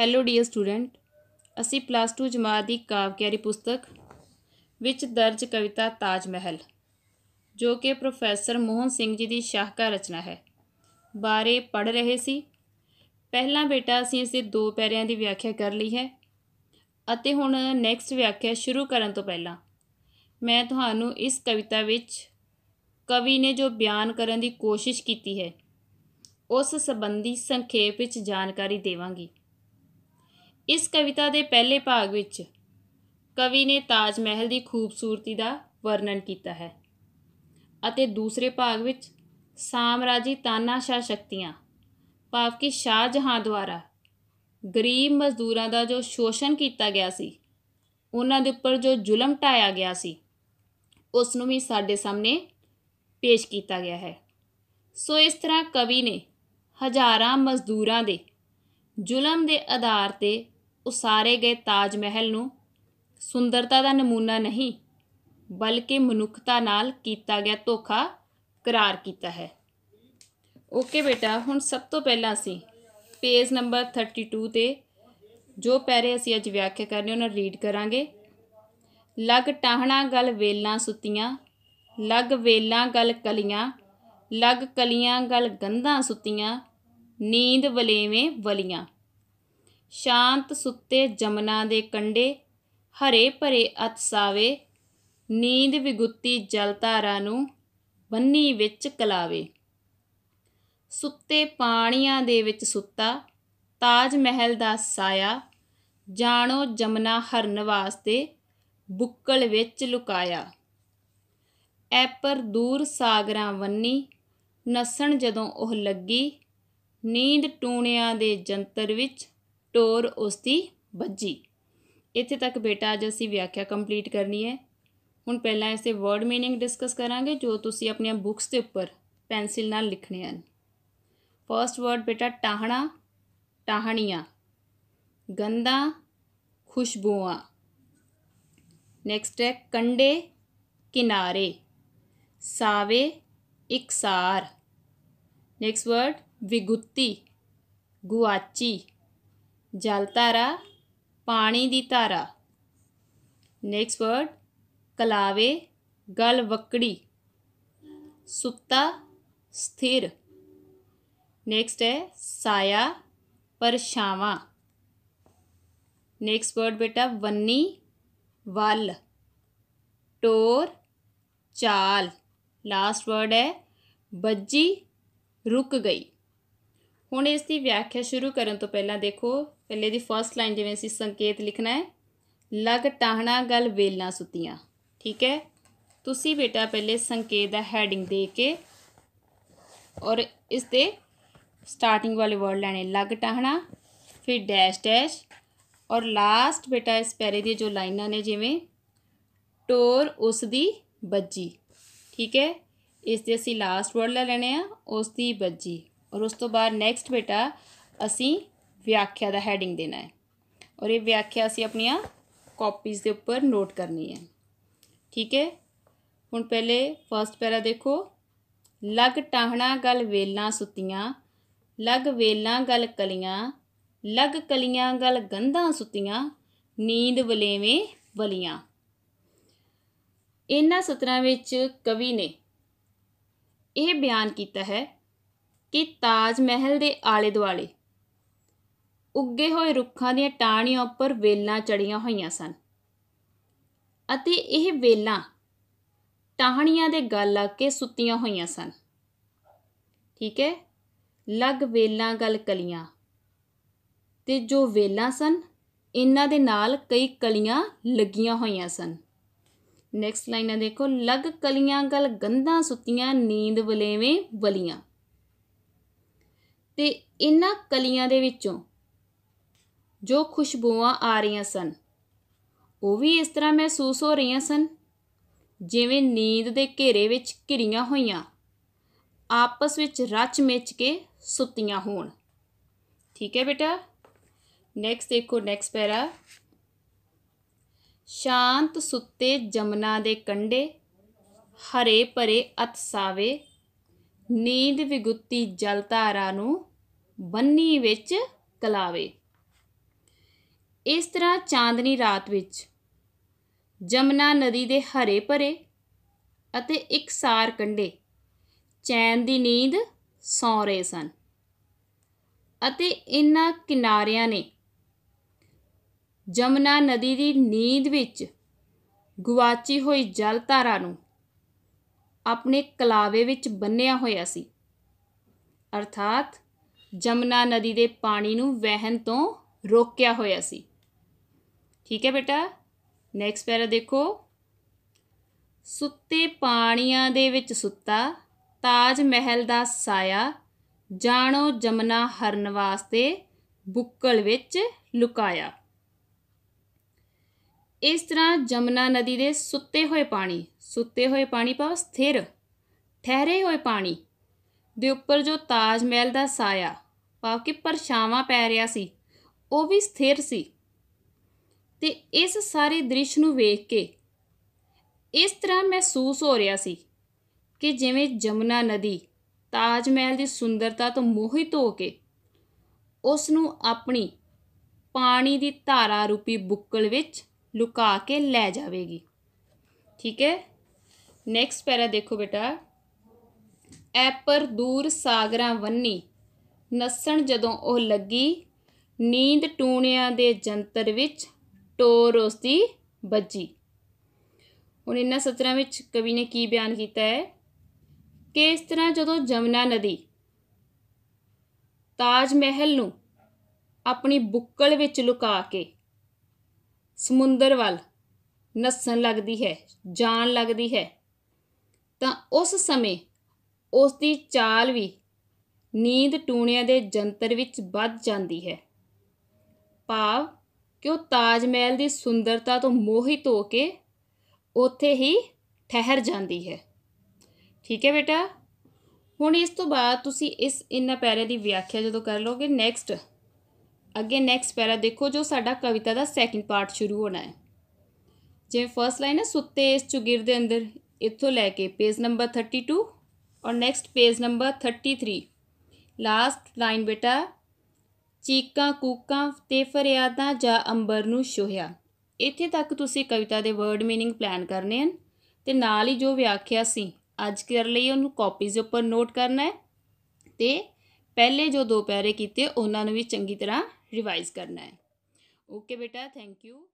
hello dear student ਅਸੀਂ plus 2 ਜਮਾਤ ਦੀ ਕਾਵਿਆਰੀ ਪੁਸਤਕ ਵਿੱਚ ਦਰਜ ਕਵਿਤਾ ਤਾਜ ਮਹਿਲ ਜੋ ਕਿ ਪ੍ਰੋਫੈਸਰ ਮੋਹਨ ਸਿੰਘ ਜੀ ਦੀ ਸ਼ਾਹਕਾਰ ਰਚਨਾ ਹੈ ਬਾਰੇ ਪੜ ਰਹੇ ਸੀ ਪਹਿਲਾਂ ਬੇਟਾ ਅਸੀਂ ਇਸ ਦੇ ਦੋ ਪੈਰਿਆਂ ਦੀ ਵਿਆਖਿਆ ਕਰ ਲਈ ਹੈ ਅਤੇ ਹੁਣ ਨੈਕਸਟ ਵਿਆਖਿਆ ਸ਼ੁਰੂ ਕਰਨ ਤੋਂ ਪਹਿਲਾਂ ਮੈਂ ਤੁਹਾਨੂੰ ਇਸ ਕਵਿਤਾ ਵਿੱਚ ਕਵੀ ਨੇ ਜੋ ਬਿਆਨ ਕਰਨ ਦੀ ਕੋਸ਼ਿਸ਼ ਕੀਤੀ ਹੈ ਉਸ ਸੰਬੰਧੀ ਸੰਖੇਪ ਵਿੱਚ ਜਾਣਕਾਰੀ ਦੇਵਾਂਗੀ ਇਸ ਕਵਿਤਾ ਦੇ ਪਹਿਲੇ ਭਾਗ ਵਿੱਚ ਕਵੀ ਨੇ ਤਾਜ ਮਹਿਲ ਦੀ ਖੂਬਸੂਰਤੀ ਦਾ ਵਰਣਨ ਕੀਤਾ ਹੈ ਅਤੇ ਦੂਸਰੇ ਭਾਗ ਵਿੱਚ ਸਾਮਰਾਜੀ ਤਾਨਾਸ਼ਾਹ ਸ਼ਕਤੀਆਂ ਭਾਵ ਕਿ ਸ਼ਾਹ ਜਹਾਂ ਦੁਆਰਾ ਗਰੀਬ ਮਜ਼ਦੂਰਾਂ ਦਾ ਜੋ ਸ਼ੋਸ਼ਣ ਕੀਤਾ ਗਿਆ ਸੀ ਉਹਨਾਂ ਦੇ ਉੱਪਰ ਜੋ ਜ਼ੁਲਮ ਟਾਇਆ ਗਿਆ ਸੀ ਉਸ ਨੂੰ ਵੀ ਸਾਡੇ ਸਾਹਮਣੇ ਪੇਸ਼ ਕੀਤਾ ਗਿਆ ਹੈ ਸੋ ਇਸ ਤਰ੍ਹਾਂ ਕਵੀ ਨੇ ਹਜ਼ਾਰਾਂ ਮਜ਼ਦੂਰਾਂ ਦੇ ਜ਼ੁਲਮ ਦੇ ਆਧਾਰ ਤੇ ਉਸਾਰੇ ਗਏ ਤਾਜ ਮਹਿਲ ਨੂੰ ਸੁੰਦਰਤਾ ਦਾ ਨਮੂਨਾ ਨਹੀਂ ਬਲਕਿ ਮਨੁੱਖਤਾ ਨਾਲ ਕੀਤਾ ਗਿਆ ਧੋਖਾ ਕਰਾਰ ਕੀਤਾ ਹੈ ਓਕੇ ਬੇਟਾ ਹੁਣ ਸਭ ਤੋਂ ਪਹਿਲਾਂ ਅਸੀਂ ਪੇਜ ਨੰਬਰ 32 ਤੇ ਜੋ ਪੈਰੇ ਅਸੀਂ ਅੱਜ ਵਿਆਖਿਆ ਕਰਨੇ ਉਹਨਾਂ ਰੀਡ ਕਰਾਂਗੇ ਲਗ ਟਾਹਣਾ ਗਲ ਵੇਲਾਂ ਸੁੱਤੀਆਂ ਲਗ ਵੇਲਾਂ ਗਲ ਕਲੀਆਂ ਲਗ ਕਲੀਆਂ ਗਲ ਗੰਧਾਂ ਸੁੱਤੀਆਂ ਨੀਂਦ ਵਲੇਵੇਂ ਵਲੀਆਂ ਸ਼ਾਂਤ ਸੁੱਤੇ ਜਮਨਾ ਦੇ ਕੰਡੇ ਹਰੇ ਭਰੇ ਅਤਸਾਵੇ ਨੀਂਦ ਵਿਗੁੱਤੀ ਜਲਤਾਰਾ ਨੂੰ ਬੰਨੀ ਵਿੱਚ ਕਲਾਵੇ ਸੁੱਤੇ ਪਾਣੀਆਂ ਦੇ ਵਿੱਚ ਸੁੱਤਾ ਤਾਜ ਮਹਿਲ ਦਾ ਸਾਇਆ ਜਾਣੋ ਜਮਨਾ ਹਰਨ ਵਾਸਤੇ ਬੁੱਕਲ ਵਿੱਚ ਲੁਕਾਇਆ ਐ ਪਰ ਦੂਰ ਸਾਗਰਾਂ ਵੰਨੀ ਨਸਣ ਜਦੋਂ ਉਹ ਲੱਗੀ ਨੀਂਦ ਟੂਣਿਆਂ ਦੇ ਜੰਤਰ ਵਿੱਚ ਟੋਰ ਉਸਦੀ ਬੱਜੀ ਇੱਥੇ ਤੱਕ ਬੇਟਾ ਅੱਜ ਅਸੀਂ ਵਿਆਖਿਆ ਕੰਪਲੀਟ ਕਰਨੀ ਹੈ ਹੁਣ ਪਹਿਲਾਂ ਇਸੇ ਵਰਡ ਮੀਨਿੰਗ ਡਿਸਕਸ ਕਰਾਂਗੇ ਜੋ ਤੁਸੀਂ ਆਪਣੀਆਂ ਬੁੱਕਸ ਦੇ ਉੱਪਰ ਪੈਨਸਿਲ ਨਾਲ ਲਿਖਣੇ ਹਨ ਫਰਸਟ ਵਰਡ ਬੇਟਾ ਟਾਹਣਾ ਟਾਹਣੀਆਂ ਗੰਦਾ ਖੁਸ਼ਬੂਆਂ ਨੈਕਸਟ ਹੈ ਕੰਡੇ ਕਿਨਾਰੇ ਸਾਵੇ ਇਕਸਾਰ नेक्स्ट वर्ड विगुत्ती गुआची ਜਲ ਧਾਰਾ ਪਾਣੀ ਦੀ ਧਾਰਾ ਨੈਕਸਟ ਵਰਡ ਕਲਾਵੇ ਗਲ ਵਕੜੀ ਸੁੱਤਾ ਸਥਿਰ ਨੈਕਸਟ ਹੈ ਸਾਇਆ ਪਰਛਾਵਾਂ ਨੈਕਸਟ ਵਰਡ ਬੇਟਾ ਵੰਨੀ ਵੱਲ ਟੋਰ ਚਾਲ ਲਾਸਟ ਵਰਡ ਹੈ ਬੱਜੀ ਰੁਕ ਗਈ ਹੁਣ ਇਸ ਦੀ ਵਿਆਖਿਆ ਸ਼ੁਰੂ ਕਰਨ ਤੋਂ ਪਹਿਲਾਂ ਦੇਖੋ ਪਹਿਲੇ ਦੀ ਫਰਸਟ ਲਾਈਨ ਜਿਵੇਂ ਅਸੀਂ ਸੰਕੇਤ ਲਿਖਣਾ ਹੈ ਲਗ ਟਾਹਣਾ ਗਲ ਵੇਲਾਂ ਸੁਤੀਆਂ ਠੀਕ ਹੈ ਤੁਸੀਂ ਬੇਟਾ ਪਹਿਲੇ ਸੰਕੇਤ ਦਾ ਹੈਡਿੰਗ ਦੇ ਕੇ ਔਰ ਇਸ ਤੇ ਸਟਾਰਟਿੰਗ ਵਾਲੇ ਵਰਡ ਲੈਣੇ ਲਗ ਟਾਹਣਾ ਫਿਰ ਡੈਸ਼ ਡੈਸ਼ ਔਰ ਲਾਸਟ ਬੇਟਾ ਇਸ ਪੈਰੇ ਦੀ ਜੋ ਲਾਈਨਾਂ ਨੇ ਜਿਵੇਂ ਟੋਰ ਉਸ ਦੀ ਬੱਜੀ ਠੀਕ ਹੈ ਇਸ ਦੇ ਅਸੀਂ ਲਾਸਟ ਵਰਡ ਲੈ ਲੈਣੇ ਆ ਉਸ ਦੀ ਬੱਜੀ ਔਰ ਉਸ ਤੋਂ ਬਾਅਦ ਨੈਕਸਟ ਬੇਟਾ ਅਸੀਂ ਵਿਆਖਿਆ ਦਾ ਹੈਡਿੰਗ ਦੇਣਾ ਹੈ ਔਰ ਇਹ ਵਿਆਖਿਆ ਅਸੀਂ ਆਪਣੀਆਂ ਕਾਪੀਜ਼ ਦੇ ਉੱਪਰ ਨੋਟ ਕਰਨੀ ਹੈ ਠੀਕ ਹੈ ਹੁਣ ਪਹਿਲੇ ਫਰਸਟ ਪੈਰਾ ਦੇਖੋ ਲਗ ਟਾਹਣਾ ਗਲ ਵੇਲਾਂ ਸੁੱਤੀਆਂ ਲਗ ਵੇਲਾਂ ਗਲ ਕਲੀਆਂ ਲਗ ਕਲੀਆਂ ਗਲ ਗੰਧਾਂ ਸੁੱਤੀਆਂ ਨੀਂਦ ਵਲੇਵੇਂ ਵਲੀਆਂ ਇਹਨਾਂ ਸਤਰਾਂ ਵਿੱਚ ਕਵੀ ਨੇ ਇਹ ਬਿਆਨ ਕੀਤਾ ਹੈ ਕਿ ਤਾਜ ਮਹਿਲ ਦੇ ਆਲੇ ਦੁਆਲੇ ਉੱਗੇ ਹੋਏ ਰੁੱਖਾਂ ਦੀਆਂ ਟਾਹਣੀਆਂ ਉੱਪਰ ਵੇਲਾਂ ਚੜੀਆਂ ਹੋਈਆਂ ਸਨ ਅਤੇ ਇਹ ਵੇਲਾਂ ਟਾਹਣੀਆਂ ਦੇ ਗਲ ਲੱਗ ਕੇ ਸੁੱਤੀਆਂ ਹੋਈਆਂ ਸਨ ਠੀਕ ਹੈ ਲਗ ਵੇਲਾਂ ਗਲ ਕਲੀਆਂ ਤੇ ਜੋ ਵੇਲਾਂ ਸਨ ਇਹਨਾਂ ਦੇ ਨਾਲ ਕਈ ਕਲੀਆਂ ਲੱਗੀਆਂ ਹੋਈਆਂ ਸਨ ਨੈਕਸਟ ਲਾਈਨਾਂ ਦੇਖੋ ਲਗ ਕਲੀਆਂ ਗਲ ਗੰਧਾਂ ਸੁੱਤੀਆਂ ਨੀਂਦ ਬਲੇਵੇਂ ਬਲੀਆਂ ਤੇ ਇਹਨਾਂ ਕਲੀਆਂ ਦੇ ਵਿੱਚੋਂ ਜੋ ਖੁਸ਼ਬੂਆਂ ਆ ਰਹੀਆਂ ਸਨ ਉਹ ਵੀ ਇਸ ਤਰ੍ਹਾਂ ਮਹਿਸੂਸ ਹੋ ਰਹੀਆਂ ਸਨ ਜਿਵੇਂ ਨੀਂਦ ਦੇ ਘੇਰੇ ਵਿੱਚ ਘਿਰੀਆਂ ਹੋਈਆਂ ਆਪਸ ਵਿੱਚ ਰਚ ਮਿਚ ਕੇ ਸੁੱਤੀਆਂ ਹੋਣ ਠੀਕ ਹੈ ਬੇਟਾ ਨੈਕਸਟ ਦੇਖੋ ਨੈਕਸਟ ਪੈਰਾ ਸ਼ਾਂਤ ਸੁੱਤੇ ਜਮਨਾ ਦੇ ਕੰਡੇ ਹਰੇ ਭਰੇ ਅਤਸਾਵੇ ਨੀਂਦ ਵਿਗੁੱਤੀ ਜਲਤਾਰਾ ਨੂੰ ਬੰਨੀ ਵਿੱਚ ਕਲਾਵੇ ਇਸ ਤਰ੍ਹਾਂ ਚਾਂਦਨੀ ਰਾਤ ਵਿੱਚ ਜਮਨਾ ਨਦੀ ਦੇ ਹਰੇ ਭਰੇ ਅਤੇ ਇਕਸਾਰ ਕੰਢੇ ਚੈਨ ਦੀ ਨੀਂਦ ਸੌਂ ਰਹੇ ਸਨ ਅਤੇ ਇਨ੍ਹਾਂ ਕਿਨਾਰਿਆਂ ਨੇ ਜਮਨਾ ਨਦੀ ਦੀ ਨੀਂਦ ਵਿੱਚ ਗੁਆਚੀ ਹੋਈ ਜਲ ਧਾਰਾ ਨੂੰ ਆਪਣੇ ਕਲਾਵੇ ਵਿੱਚ ਬੰਨਿਆ ਹੋਇਆ ਸੀ ਅਰਥਾਤ ਜਮਨਾ ਨਦੀ ਦੇ ਪਾਣੀ ਨੂੰ ਵਹਿਣ ਤੋਂ ਰੋਕਿਆ ਹੋਇਆ ਸੀ ਠੀਕ ਹੈ ਬੇਟਾ ਨੈਕਸਟ ਪੈਰਾ ਦੇਖੋ ਸੁੱਤੇ ਪਾਣੀਆਂ ਦੇ ਵਿੱਚ ਸੁੱਤਾ ਤਾਜ ਮਹਿਲ ਦਾ ਸਾਇਆ ਜਾਣੋ ਜਮਨਾ ਹਰਨ ਵਾਸਤੇ ਬੁੱਕਲ ਵਿੱਚ ਲੁਕਾਇਆ ਇਸ ਤਰ੍ਹਾਂ ਜਮਨਾ ਨਦੀ ਦੇ ਸੁੱਤੇ ਹੋਏ ਪਾਣੀ ਸੁੱਤੇ ਹੋਏ ਪਾਣੀ ਪਾ ਸਥਿਰ ਠਹਿਰੇ ਹੋਏ ਪਾਣੀ ਦੇ ਉੱਪਰ ਜੋ ਤਾਜ ਮਹਿਲ ਦਾ ਸਾਇਆ ਪਾ ਕਿ ਪਰਛਾਵਾਂ ਪੈ ਰਿਹਾ ਸੀ ਉਹ ਵੀ ਸਥਿਰ ਸੀ ਤੇ ਇਸ ਸਾਰੇ ਦ੍ਰਿਸ਼ ਨੂੰ ਵੇਖ ਕੇ ਇਸ ਤਰ੍ਹਾਂ ਮਹਿਸੂਸ ਹੋ ਰਿਹਾ ਸੀ ਕਿ ਜਿਵੇਂ ਜਮਨਾ ਨਦੀ ਤਾਜ ਮਹਿਲ ਦੀ ਸੁੰਦਰਤਾ ਤੋਂ ਮੋਹਿਤ ਹੋ ਕੇ ਉਸ ਨੂੰ ਆਪਣੀ ਪਾਣੀ ਦੀ ਧਾਰਾ ਰੂਪੀ ਬੁੱਕਲ ਵਿੱਚ ਲੁਕਾ ਕੇ ਲੈ ਜਾਵੇਗੀ ਠੀਕ ਹੈ ਨੈਕਸਟ ਪੈਰਾ ਦੇਖੋ ਬੇਟਾ ਐਪਰ ਦੂਰ ਸਾਗਰਾਂ ਵੰਨੀ ਨਸਣ ਜਦੋਂ ਉਹ ਲੱਗੀ ਨੀਂਦ ਟੂਣਿਆਂ ਦੇ ਜੰਤਰ ਵਿੱਚ ਉਸ ਦੀ ਬੱਜੀ ਹੁਣ ਇਹਨਾਂ ਸਤਰਾਂ ਵਿੱਚ ਕਵੀ ਨੇ ਕੀ ਬਿਆਨ ਕੀਤਾ ਹੈ ਕਿ ਇਸ ਤਰ੍ਹਾਂ ਜਦੋਂ ਜਮਨਾ ਨਦੀ ਤਾਜ ਮਹਿਲ ਨੂੰ ਆਪਣੀ ਬੁੱਕਲ ਵਿੱਚ ਲੁਕਾ ਕੇ ਸਮੁੰਦਰ ਵੱਲ ਨੱਸਣ ਲੱਗਦੀ ਹੈ ਜਾਣ ਲੱਗਦੀ ਹੈ ਤਾਂ ਉਸ ਸਮੇਂ ਉਸ ਦੀ ਚਾਲ ਵੀ ਨੀਂਦ ਟੂਣਿਆਂ ਦੇ ਜੰਤਰ ਵਿੱਚ ਵੱਧ ਜਾਂਦੀ ਹੈ ਭਾਵ ਕਿ ਉਹ ਤਾਜ ਮਹਿਲ ਦੀ ਸੁੰਦਰਤਾ ਤੋਂ ਮੋਹਿਤ ਹੋ ਕੇ ਉੱਥੇ ਹੀ ਠਹਿਰ ਜਾਂਦੀ ਹੈ ਠੀਕ ਹੈ ਬੇਟਾ ਹੁਣ ਇਸ ਤੋਂ ਬਾਅਦ ਤੁਸੀਂ ਇਸ ਇਨ੍ਹਾਂ ਪੈਰੇ ਦੀ ਵਿਆਖਿਆ ਜਦੋਂ ਕਰ ਲੋਗੇ ਨੈਕਸਟ ਅੱਗੇ ਨੈਕਸਟ ਪੈਰਾ ਦੇਖੋ ਜੋ ਸਾਡਾ ਕਵਿਤਾ ਦਾ ਸੈਕਿੰਡ ਪਾਰਟ ਸ਼ੁਰੂ ਹੋਣਾ ਹੈ ਜਿਵੇਂ ਫਰਸਟ ਲਾਈਨ ਹੈ ਸੁੱਤੇ ਇਸ ਚੁਗਿਰ ਦੇ ਅੰਦਰ ਇੱਥੋਂ ਲੈ ਕੇ ਪੇਜ ਨੰਬਰ 32 ਔਰ next page number 33 last line ਬੇਟਾ ਚੀਕਾਂ ਕੂਕਾਂ ਤੇ ਫਰਿਆਦਾਂ ਜਾਂ ਅੰਬਰ ਨੂੰ ਛੋਹਿਆ ਇੱਥੇ ਤੱਕ ਤੁਸੀਂ ਕਵਿਤਾ ਦੇ ਵਰਡ ਮੀਨਿੰਗ ਪਲਾਨ ਕਰਨੇ ਹਨ ਤੇ ਨਾਲ ਹੀ ਜੋ ਵਿਆਖਿਆ ਸੀ ਅੱਜ ਕਰ ਲਈ ਉਹਨੂੰ ਕਾਪੀਜ਼ ਉੱਪਰ ਨੋਟ ਕਰਨਾ ਹੈ ਤੇ ਪਹਿਲੇ ਜੋ ਦੋ ਪੈਰੇ ਕੀਤੇ ਉਹਨਾਂ ਨੂੰ ਵੀ ਚੰਗੀ ਤਰ੍ਹਾਂ ਰਿਵਾਈਜ਼ ਕਰਨਾ ਹੈ ਓਕੇ ਬੇਟਾ ਥੈਂਕ ਯੂ